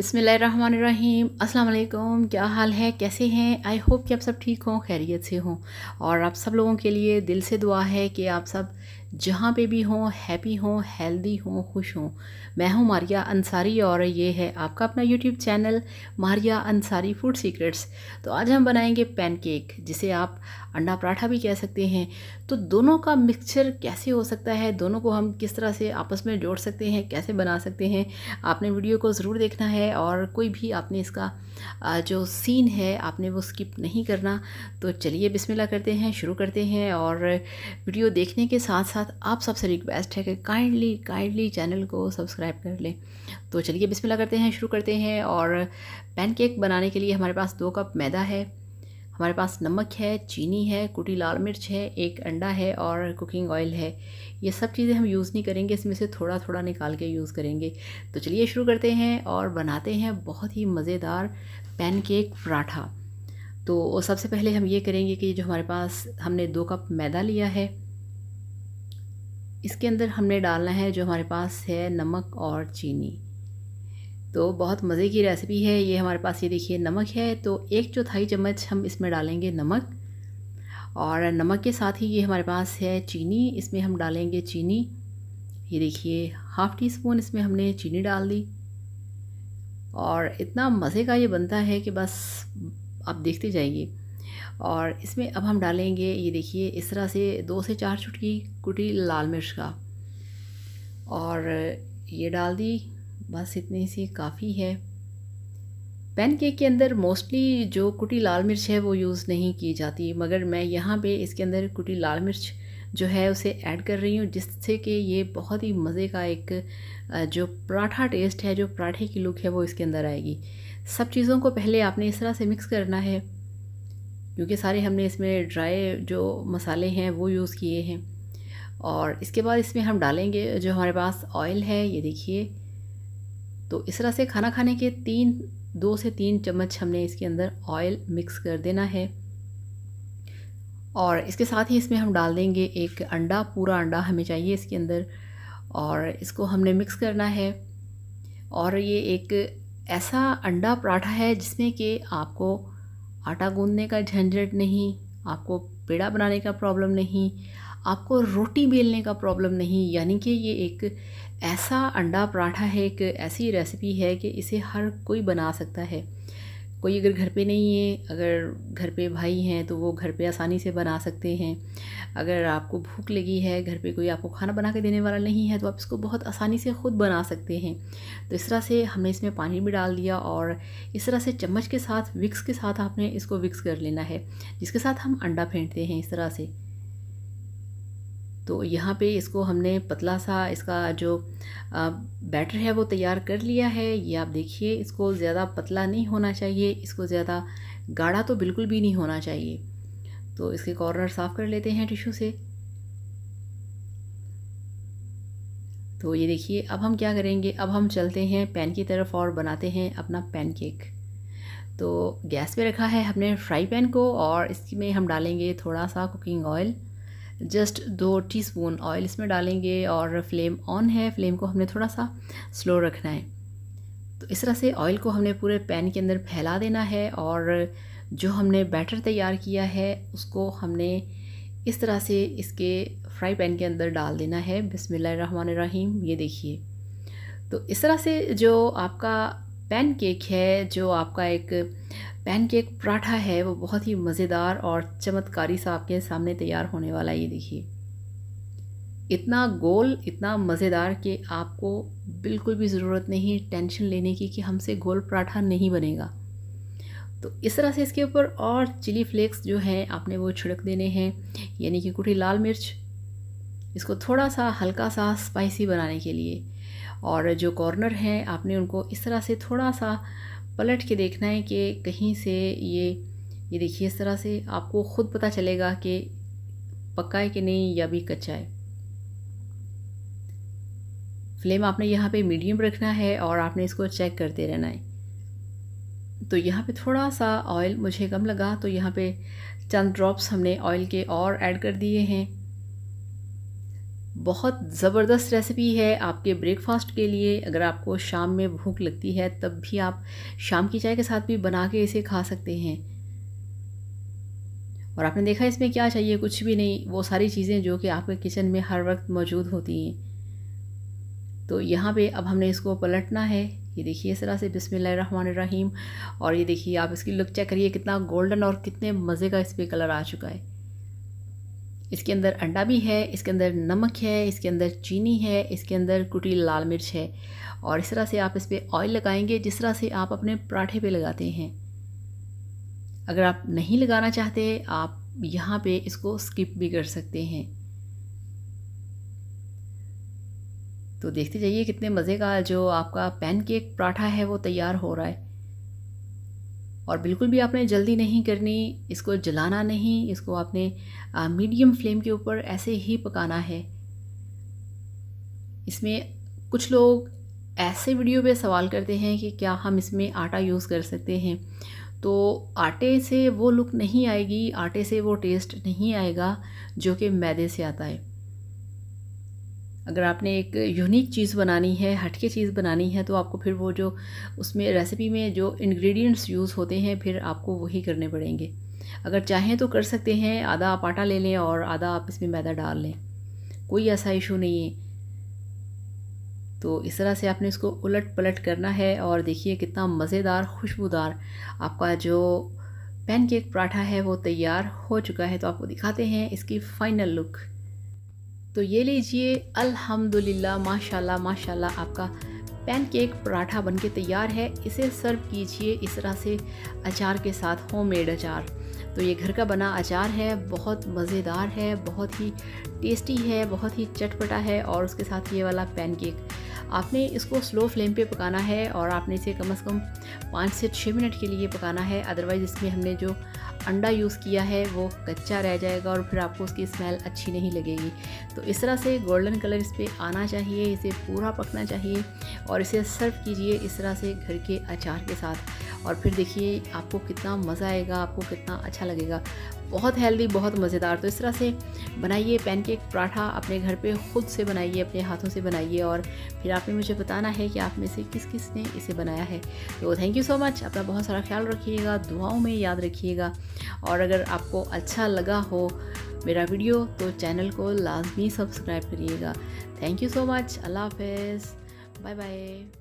बिसमीम् अस्सलाम क्या हाल है कैसे हैं आई होप कि आप सब ठीक हों खैरियत से हों और आप सब लोगों के लिए दिल से दुआ है कि आप सब जहाँ पे भी हों हैप्पी हों हेल्दी हों खुश हों मैं हूँ मारिया अंसारी और ये है आपका अपना YouTube channel Maria Ansari food secrets तो आज हम बनाएंगे पैनकेक जिसे आप अंडा पराठा भी कह सकते हैं तो दोनों का मिक्सचर कैसे हो सकता है दोनों को हम किस तरह से आपस में जोड़ सकते हैं कैसे बना सकते हैं आपने वीडियो को ज़रूर देखना है और कोई भी आपने इसका जो सीन है आपने वो स्किप नहीं करना तो चलिए बिस्मिल्लाह करते हैं शुरू करते हैं और वीडियो देखने के साथ साथ आप सबसे रिक्वेस्ट है कि काइंडली काइंडली चैनल को सब्सक्राइब कर लें तो चलिए बिस्मिल्लाह करते हैं शुरू करते हैं और पैनकेक बनाने के लिए हमारे पास दो कप मैदा है हमारे पास नमक है चीनी है कुटी लाल मिर्च है एक अंडा है और कुकिंग ऑयल है ये सब चीज़ें हम यूज़ नहीं करेंगे इसमें से थोड़ा थोड़ा निकाल के यूज़ करेंगे तो चलिए शुरू करते हैं और बनाते हैं बहुत ही मज़ेदार पैनकेक पराठा तो सबसे पहले हम ये करेंगे कि जो हमारे पास हमने दो कप मैदा लिया है इसके अंदर हमने डालना है जो हमारे पास है नमक और चीनी तो बहुत मज़े की रेसिपी है ये हमारे पास ये देखिए नमक है तो एक चौथाई चम्मच हम इसमें डालेंगे नमक और नमक के साथ ही ये हमारे पास है चीनी इसमें हम डालेंगे चीनी ये देखिए हाफ़ टी स्पून इसमें हमने चीनी डाल दी और इतना मज़े का ये बनता है कि बस आप देखते जाइए और इसमें अब हम डालेंगे ये देखिए इस तरह से दो से चार चुटकी कुटी लाल मिर्च का और ये डाल दी बस इतनी सी काफ़ी है पैनकेक के अंदर मोस्टली जो कुटी लाल मिर्च है वो यूज़ नहीं की जाती मगर मैं यहाँ पे इसके अंदर कुटी लाल मिर्च जो है उसे ऐड कर रही हूँ जिससे कि ये बहुत ही मज़े का एक जो पराठा टेस्ट है जो पराठे की लुक है वो इसके अंदर आएगी सब चीज़ों को पहले आपने इस तरह से मिक्स करना है क्योंकि सारे हमने इसमें ड्राई जो मसाले हैं वो यूज़ किए हैं और इसके बाद इसमें हम डालेंगे जो हमारे पास ऑयल है ये देखिए तो इस तरह से खाना खाने के तीन दो से तीन चम्मच हमने इसके अंदर ऑयल मिक्स कर देना है और इसके साथ ही इसमें हम डाल देंगे एक अंडा पूरा अंडा हमें चाहिए इसके अंदर और इसको हमने मिक्स करना है और ये एक ऐसा अंडा पराठा है जिसमें कि आपको आटा गूंदने का झंझट नहीं आपको पेड़ा बनाने का प्रॉब्लम नहीं आपको रोटी बेलने का प्रॉब्लम नहीं यानी कि ये एक ऐसा अंडा पराठा है एक ऐसी रेसिपी है कि इसे हर कोई बना सकता है कोई अगर घर पे नहीं है अगर घर पे भाई हैं तो वो घर पे आसानी से बना सकते हैं अगर आपको भूख लगी है घर पे कोई आपको खाना बना के देने वाला नहीं है तो आप इसको बहुत आसानी से ख़ुद बना सकते हैं तो इस तरह से हमने इसमें पानी भी डाल दिया और इस तरह से चम्मच के साथ विक्स के साथ आपने इसको विक्स कर लेना है जिसके साथ हम अंडा फेंटते हैं इस तरह से तो यहाँ पे इसको हमने पतला सा इसका जो बैटर है वो तैयार कर लिया है ये आप देखिए इसको ज़्यादा पतला नहीं होना चाहिए इसको ज़्यादा गाढ़ा तो बिल्कुल भी नहीं होना चाहिए तो इसके कॉर्नर साफ़ कर लेते हैं टिशू से तो ये देखिए अब हम क्या करेंगे अब हम चलते हैं पैन की तरफ और बनाते हैं अपना पैन तो गैस पे रखा है हमने फ्राई पैन को और इसमें हम डालेंगे थोड़ा सा कुकिंग ऑयल जस्ट दो टीस्पून ऑयल इसमें डालेंगे और फ्लेम ऑन है फ्लेम को हमने थोड़ा सा स्लो रखना है तो इस तरह से ऑयल को हमने पूरे पैन के अंदर फैला देना है और जो हमने बैटर तैयार किया है उसको हमने इस तरह से इसके फ्राई पैन के अंदर डाल देना है बिसमीम ये देखिए तो इस तरह से जो आपका पैन केक है जो आपका एक पैनकेक पराठा है वो बहुत ही मज़ेदार और चमत्कारी सा आपके सामने तैयार होने वाला ये देखिए इतना गोल इतना मज़ेदार कि आपको बिल्कुल भी ज़रूरत नहीं टेंशन लेने की कि हमसे गोल पराठा नहीं बनेगा तो इस तरह से इसके ऊपर और चिली फ्लेक्स जो हैं आपने वो छिड़क देने हैं यानी कि कुटी लाल मिर्च इसको थोड़ा सा हल्का सा स्पाइसी बनाने के लिए और जो कॉर्नर हैं आपने उनको इस तरह से थोड़ा सा पलट के देखना है कि कहीं से ये ये देखिए इस तरह से आपको ख़ुद पता चलेगा कि पक्का है कि नहीं या भी कच्चा है फ्लेम आपने यहाँ पे मीडियम रखना है और आपने इसको चेक करते रहना है तो यहाँ पे थोड़ा सा ऑयल मुझे कम लगा तो यहाँ पे चंद ड्रॉप्स हमने ऑयल के और ऐड कर दिए हैं बहुत ज़बरदस्त रेसिपी है आपके ब्रेकफास्ट के लिए अगर आपको शाम में भूख लगती है तब भी आप शाम की चाय के साथ भी बना के इसे खा सकते हैं और आपने देखा इसमें क्या चाहिए कुछ भी नहीं वो सारी चीज़ें जो कि आपके किचन में हर वक्त मौजूद होती हैं तो यहाँ पे अब हमने इसको पलटना है ये देखिए इस तरह से बिसमीम और ये देखिए आप इसकी लुक चेक करिए कितना गोल्डन और कितने मज़े का इस पर कलर आ चुका है इसके अंदर अंडा भी है इसके अंदर नमक है इसके अंदर चीनी है इसके अंदर कुटी लाल मिर्च है और इस तरह से आप इस पर ऑयल लगाएंगे जिस तरह से आप अपने पराठे पे लगाते हैं अगर आप नहीं लगाना चाहते आप यहाँ पे इसको स्किप भी कर सकते हैं तो देखते जाइए कितने मज़े का जो आपका पैनकेक पराठा है वो तैयार हो रहा है और बिल्कुल भी आपने जल्दी नहीं करनी इसको जलाना नहीं इसको आपने मीडियम फ्लेम के ऊपर ऐसे ही पकाना है इसमें कुछ लोग ऐसे वीडियो पे सवाल करते हैं कि क्या हम इसमें आटा यूज़ कर सकते हैं तो आटे से वो लुक नहीं आएगी आटे से वो टेस्ट नहीं आएगा जो कि मैदे से आता है अगर आपने एक यूनिक चीज़ बनानी है हटके चीज़ बनानी है तो आपको फिर वो जो उसमें रेसिपी में जो इंग्रेडिएंट्स यूज़ होते हैं फिर आपको वही करने पड़ेंगे अगर चाहें तो कर सकते हैं आधा आप आटा ले लें और आधा आप इसमें मैदा डाल लें कोई ऐसा इशू नहीं है तो इस तरह से आपने इसको उलट पलट करना है और देखिए कितना मज़ेदार खुशबूदार आपका जो पैनकेक पराठा है वो तैयार हो चुका है तो आपको दिखाते हैं इसकी फ़ाइनल लुक तो ये लीजिए अल्हम्दुलिल्लाह माशाल्लाह माशाल्लाह आपका पैनकेक पराठा बनके तैयार है इसे सर्व कीजिए इस तरह से अचार के साथ होममेड अचार तो ये घर का बना अचार है बहुत मज़ेदार है बहुत ही टेस्टी है बहुत ही चटपटा है और उसके साथ ये वाला पैनकेक आपने इसको स्लो फ्लेम पे पकाना है और आपने इसे कम से कम पाँच से छः मिनट के लिए पकाना है अदरवाइज़ इसमें हमने जो अंडा यूज़ किया है वो कच्चा रह जाएगा और फिर आपको उसकी स्मेल अच्छी नहीं लगेगी तो इस तरह से गोल्डन कलर इस पर आना चाहिए इसे पूरा पकना चाहिए और इसे सर्व कीजिए इस तरह से घर के अचार के साथ और फिर देखिए आपको कितना मज़ा आएगा आपको कितना अच्छा लगेगा बहुत हेल्दी बहुत मज़ेदार तो इस तरह से बनाइए पैनकेक पराठा अपने घर पे खुद से बनाइए अपने हाथों से बनाइए और फिर आपने मुझे बताना है कि आप में से किस किस ने इसे बनाया है तो थैंक यू सो मच अपना बहुत सारा ख्याल रखिएगा दुआओं में याद रखिएगा और अगर आपको अच्छा लगा हो मेरा वीडियो तो चैनल को लाजमी सब्सक्राइब करिएगा थैंक यू सो मच अल्लाह हाफ बाय बाय